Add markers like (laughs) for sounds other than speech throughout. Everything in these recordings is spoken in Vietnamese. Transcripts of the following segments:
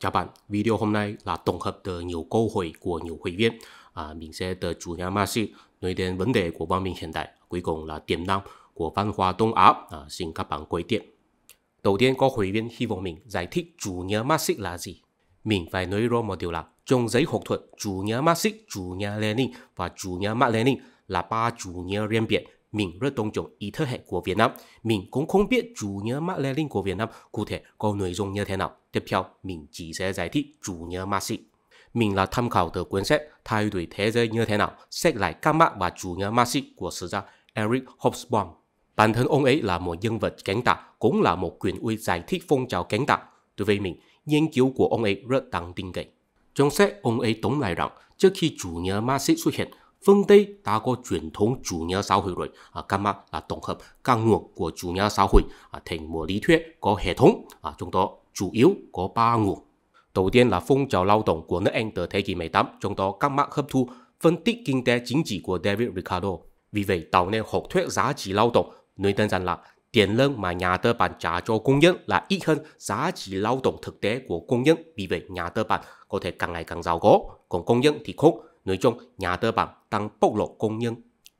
Các bạn, video hôm nay là tổng hợp từ nhiều câu hỏi của nhiều hội viên. À, mình sẽ từ chủ nhà ma sư nói đến vấn đề của văn minh hiện đại, cuối cùng là tiềm năng của văn hóa Đông Á. À, xin các bạn quay tiếp. Đầu tiên có hội viên hy vọng mình giải thích chủ nghĩa Marxist là gì. Mình phải nói rõ một điều là trong giấy học thuật, chủ nghĩa Marxist, chủ nghĩa Lenin và chủ nghĩa Mác Lenin là ba chủ nghĩa riêng biệt mình rất tôn trọng ý thức hệ của Việt Nam. Mình cũng không biết chủ nghĩa Mác Lênin của Việt Nam cụ thể có nội dung như thế nào. Tiếp theo, mình chỉ sẽ giải thích chủ nghĩa Marxist. Mình là tham khảo từ cuốn sách Thay đổi thế giới như thế nào, sách lại các mác và chủ nghĩa Marxist của sử gia Eric Hobsbawm. Bản thân ông ấy là một nhân vật cánh tả, cũng là một quyền uy giải thích phong trào cánh tả. Đối với mình, nghiên cứu của ông ấy rất đáng tin cậy. Trong sách, ông ấy tóm lại rằng trước khi chủ nghĩa Marxist xuất hiện, phương Tây đã có truyền thống chủ nghĩa xã hội rồi à, các mà là tổng hợp các nguồn của chủ nghĩa xã hội à, thành một lý thuyết có hệ thống à, trong đó chủ yếu có ba nguồn đầu tiên là phong trào lao động của nước Anh từ thế kỷ 18 trong đó các Marx hấp thu phân tích kinh tế chính trị của David Ricardo vì vậy tạo nên học thuyết giá trị lao động nơi đơn giản là tiền lương mà nhà tư bản trả cho công nhân là ít hơn giá trị lao động thực tế của công nhân vì vậy nhà tư bản có thể càng ngày càng giàu có còn công nhân thì không nội dung nhà tư bản đang bộc lộ công nhân.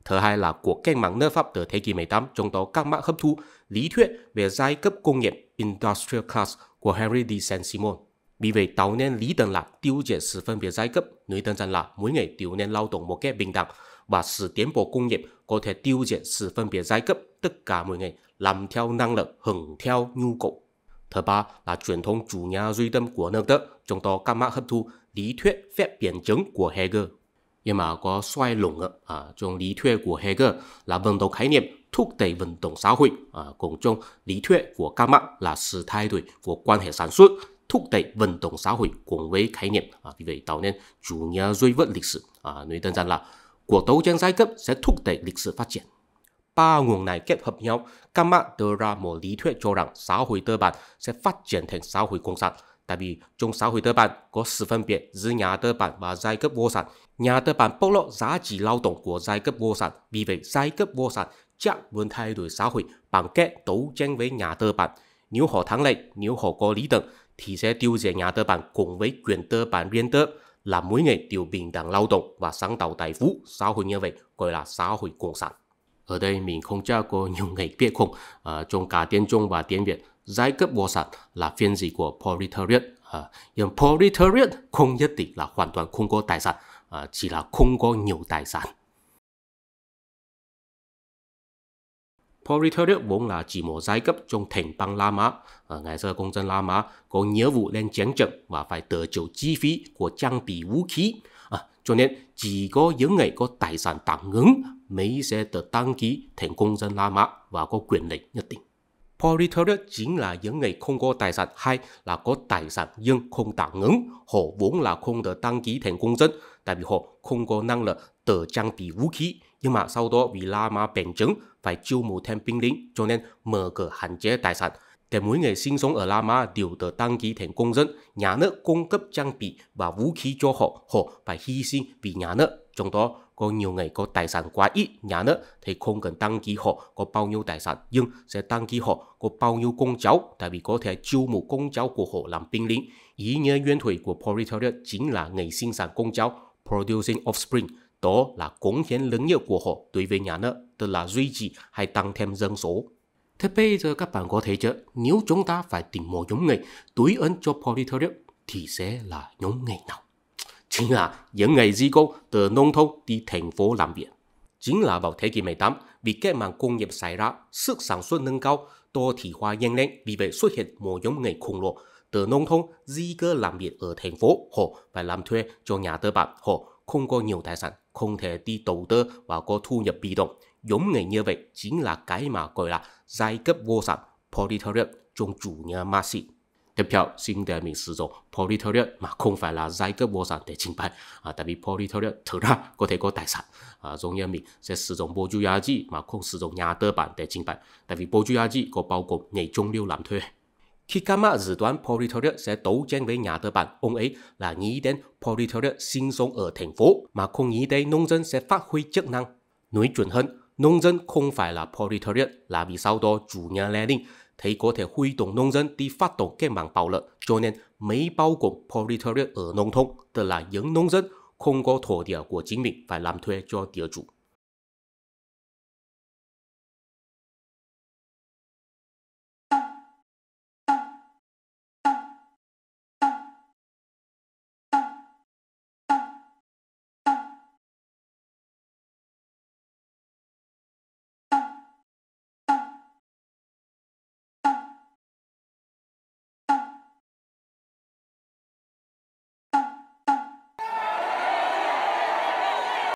Thứ hai là cuộc cách mạng nước Pháp từ thế kỷ 18 trong đó các mã hấp thu lý thuyết về giai cấp công nghiệp Industrial Class của Henry de Saint-Simon. Vì vậy, tạo nên lý tưởng là tiêu diệt sự phân biệt giai cấp, nói đơn giản là mỗi ngày đều nên lao động một cách bình đẳng và sự tiến bộ công nghiệp có thể tiêu diệt sự phân biệt giai cấp, tất cả mọi người làm theo năng lực hưởng theo nhu cầu Thứ ba là truyền thống chủ nhà duy tâm của nước Đức chúng ta các hấp thu lý thuyết phép biến chứng của Hegel. Nhưng mà có xoay lủng à, trong lý thuyết của Hegel là vận động khái niệm thúc đẩy vận động xã hội à, cùng trong lý thuyết của các mạng là sự thay đổi của quan hệ sản xuất thúc đẩy vận động xã hội cùng với khái niệm à, vì vậy tạo nên chủ nghĩa duy vật lịch sử à, nói đơn giản là cuộc đấu tranh giai cấp sẽ thúc đẩy lịch sử phát triển ba nguồn này kết hợp nhau, các bạn đưa ra một lý thuyết cho rằng xã hội tư bản sẽ phát triển thành xã hội công sản. Tại vì trong xã hội tư bản có sự phân biệt giữa nhà tư bản và giai cấp vô sản. Nhà tư bản bóc lột giá trị lao động của giai cấp vô sản, vì vậy giai cấp vô sản chắc muốn thay đổi xã hội bằng cách đấu tranh với nhà tư bản. Nếu họ thắng lợi, nếu họ có lý tưởng, thì sẽ tiêu diệt nhà tư bản cùng với quyền tư bản riêng tư là mỗi người đều bình đẳng lao động và sáng tạo tài phú. Xã hội như vậy gọi là xã hội cộng sản. Ở đây mình không cho có (laughs) nhiều ngày biết không, ờ, à, trong cả tiếng Trung và tiếng Việt. Giai cấp vô sản là phiên dịch của proletariat. À, nhưng proletariat không nhất định là hoàn toàn không có tài sản, à, chỉ là không có nhiều tài sản. Proletariat vốn là chỉ một giai cấp trong thành bang La Mã. Ở ngày xưa công dân La Mã có nghĩa vụ lên chiến trận và phải tự chịu chi phí của trang bị vũ khí. À, cho nên chỉ có những người có tài sản tạm ứng mấy xe được đăng ký thành công dân La Mã và có quyền lực nhất định. Proletariat chính là những người không có tài sản hay là có tài sản nhưng không tạm ứng. Họ vốn là không được đăng ký thành công dân, tại vì họ không có năng lực để trang bị vũ khí. Nhưng mà sau đó vì La Mã bền chứng phải chiêu mộ thêm binh lính cho nên mở cửa hạn chế tài sản. Để mỗi người sinh sống ở La Mã đều được đăng ký thành công dân, nhà nước cung cấp trang bị và vũ khí cho họ, họ phải hy sinh vì nhà nước. Trong đó có nhiều người có tài sản quá ít, nhà nước thì không cần đăng ký họ có bao nhiêu tài sản, nhưng sẽ đăng ký họ có bao nhiêu con cháu, tại vì có thể chiêu mộ con cháu của họ làm binh lính. Ý nghĩa nguyên thủy của proletariat chính là ngày sinh sản con cháu, producing offspring, đó là cống hiến lớn nhất của họ đối với nhà nước, tức là duy trì hay tăng thêm dân số. Thế bây giờ các bạn có thấy chứ, nếu chúng ta phải tìm một nhóm người đối ứng cho proletariat thì sẽ là nhóm người nào? chính là những người di cư từ nông thôn đi thành phố làm việc. Chính là vào thế kỷ 18, vì cách mạng công nghiệp xảy ra, sức sản xuất nâng cao, đô thị hóa nhanh lên, vì vậy xuất hiện một nhóm người khổng lồ từ nông thôn di cư làm việc ở thành phố, họ phải làm thuê cho nhà tư bản, họ không có nhiều tài sản, không thể đi đầu tư và có thu nhập bị động. Giống người như vậy chính là cái mà gọi là giai cấp vô sản, proletariat trong chủ nghĩa Marxist tiếp theo xin để mình sử dụng proletariat mà không phải là giai cấp vô sản để trình bày à, tại vì proletariat thực ra có thể có tài sản à, giống như mình sẽ sử dụng bourgeoisie mà không sử dụng nhà tư bản để trình bày tại vì bourgeoisie có bao gồm nhảy trung lưu làm thuê khi các mã dự đoán proletariat sẽ đấu tranh với nhà tư bản, ông ấy là nghĩ đến proletariat sinh sống ở thành phố mà không nghĩ đến nông dân sẽ phát huy chức năng. Nói chuẩn hơn, nông dân không phải là proletariat là vì sau đó chủ nhà Lenin thì có thể huy động nông dân đi phát động cách mạng bạo lực, cho nên mấy bao gồm proletariat ở nông thôn, tức là những nông dân không có thổ địa của chính mình phải làm thuê cho địa chủ.